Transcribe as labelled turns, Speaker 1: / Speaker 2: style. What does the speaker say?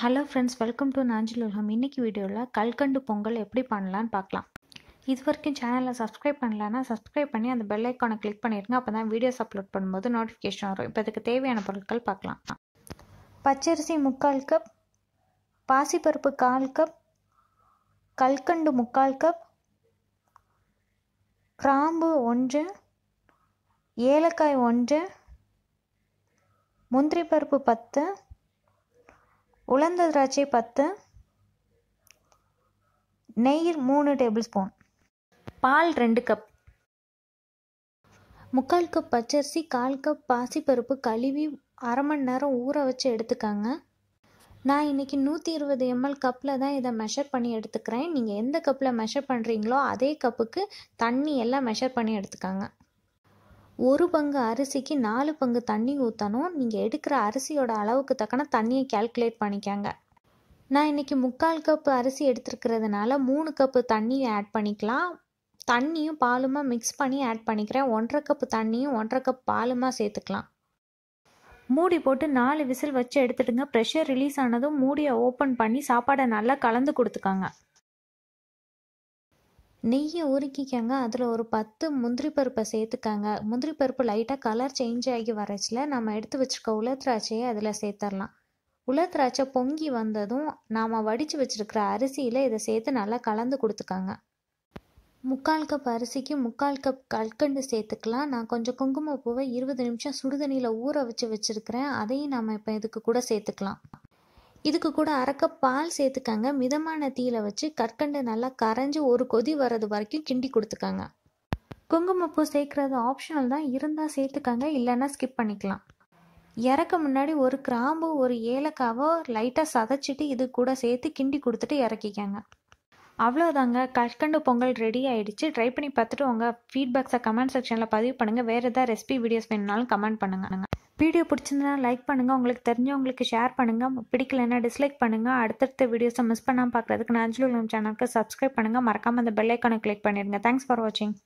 Speaker 1: hello friends welcome to உலகம் இன்னைக்கு வீடியோவில் கல்கண்டு பொங்கல் எப்படி பண்ணலான்னு பார்க்கலாம் இது வரைக்கும் சேனலில் சப்ஸ்கிரைப் பண்ணலன்னா சப்ஸ்கிரைப் பண்ணி அந்த பெல் ஐக்கானை கிளிக் பண்ணிடுங்க அப்போ தான் வீடியோஸ் அப்லோட் பண்ணும்போது நோட்டிஃபிகேஷன் வரும் இப்போ இதுக்கு தேவையான பொருட்கள் பார்க்கலாம் பச்சரிசி முக்கால் கப் பாசிப்பருப்பு கால் கப் கல்கண்டு முக்கால் கப் கிராம்பு ஒன்று ஏலக்காய் ஒன்று முந்திரி பருப்பு பத்து உலர்ந்த திராட்சை பத்து நெய் மூணு டேபிள் ஸ்பூன் பால் ரெண்டு கப் முக்கால் கப் பச்சரிசி கால் கப் பாசிப்பருப்பு கழுவி அரை மணி நேரம் ஊற வச்சு எடுத்துக்காங்க நான் இன்னைக்கு நூற்றி இருபது எம்எல் கப்பில் தான் இதை மெஷர் பண்ணி எடுத்துக்கிறேன் நீங்கள் எந்த கப்பில் மெஷர் பண்ணுறீங்களோ அதே கப்புக்கு தண்ணி எல்லாம் மெஷர் பண்ணி எடுத்துக்காங்க ஒரு பங்கு அரிசிக்கு நாலு பங்கு தண்ணி ஊற்றணும் நீங்கள் எடுக்கிற அரிசியோட அளவுக்கு தக்கன தண்ணியை கேல்குலேட் பண்ணிக்கங்க நான் இன்றைக்கி முக்கால் கப்பு அரிசி எடுத்துருக்கிறதுனால மூணு கப்பு தண்ணியை ஆட் பண்ணிக்கலாம் தண்ணியும் பாலுமாக மிக்ஸ் பண்ணி ஆட் பண்ணிக்கிறேன் ஒன்றரை கப்பு தண்ணியும் ஒன்றரை கப் பாலுமா சேர்த்துக்கலாம் மூடி போட்டு நாலு விசில் வச்சு எடுத்துடுங்க ப்ரெஷர் ரிலீஸ் ஆனதும் மூடியை ஓப்பன் பண்ணி சாப்பாடை நல்லா கலந்து கொடுத்துக்காங்க நெய்யை உருக்கிக்கங்க அதில் ஒரு பத்து முந்திரி பருப்பை சேர்த்துக்கங்க முந்திரி பருப்பு லைட்டாக கலர் சேஞ்ச் ஆகி வரச்சில் நம்ம எடுத்து வச்சுருக்க உலத்திராட்சையை அதில் சேர்த்துடலாம் உலத்திராட்சை பொங்கி வந்ததும் நாம் வடித்து வச்சுருக்கிற அரிசியில் இதை சேர்த்து நல்லா கலந்து கொடுத்துக்கோங்க முக்கால் கப் அரிசிக்கு முக்கால் கப் கல்கண்டு சேர்த்துக்கலாம் நான் கொஞ்சம் குங்குமப்பூவை இருபது நிமிஷம் சுடுதண்ணியில் ஊற வச்சு வச்சுருக்கிறேன் அதையும் நம்ம இப்போ இதுக்கு கூட சேர்த்துக்கலாம் இதுக்கு கூட அரைக்க பால் சேர்த்துக்காங்க மிதமான தீயில வச்சு கற்கண்டு நல்லா கரைஞ்சி ஒரு கொதி வர்றது வரைக்கும் கிண்டி கொடுத்துக்காங்க குங்குமப்பூ சேர்க்குறது ஆப்ஷனல் தான் இருந்தால் சேர்த்துக்காங்க இல்லைன்னா ஸ்கிப் பண்ணிக்கலாம் இறக்க முன்னாடி ஒரு கிராம்பு ஒரு ஏலக்காவோ லைட்டாக சதைச்சிட்டு இது கூட சேர்த்து கிண்டி கொடுத்துட்டு இறக்கிக்கங்க அவ்வளோதாங்க கற்கண்டு பொங்கல் ரெடி ஆயிடுச்சு ட்ரை பண்ணி பார்த்துட்டு உங்கள் ஃபீட்பேக்ஸை கமெண்ட் செக்ஷனில் பதிவு பண்ணுங்கள் வேறு எதாவது ரெசிபி வீடியோஸ் வேணுனாலும் கமெண்ட் பண்ணுங்க வீடியோ பிடிச்சிருந்தனா லைக் பண்ணுங்கள் உங்களுக்கு தெரிஞ்சவங்களுக்கு ஷேர் பண்ணுங்கள் பிடிக்கலன்னா டிஸ்லைக் பண்ணுங்கள் அடுத்தடுத்த வீடியோஸை மிஸ் பண்ணாமல் பார்க்குறதுக்கு நான் அஞ்சலி சேனலுக்கு சப்ஸ்கிரைப் பண்ணுங்கள் மறக்காமல் அந்த பெல் ஐக்கானை கிளிக் பண்ணிடுங்க தேங்க்ஸ் ஃபார் வாட்சிங்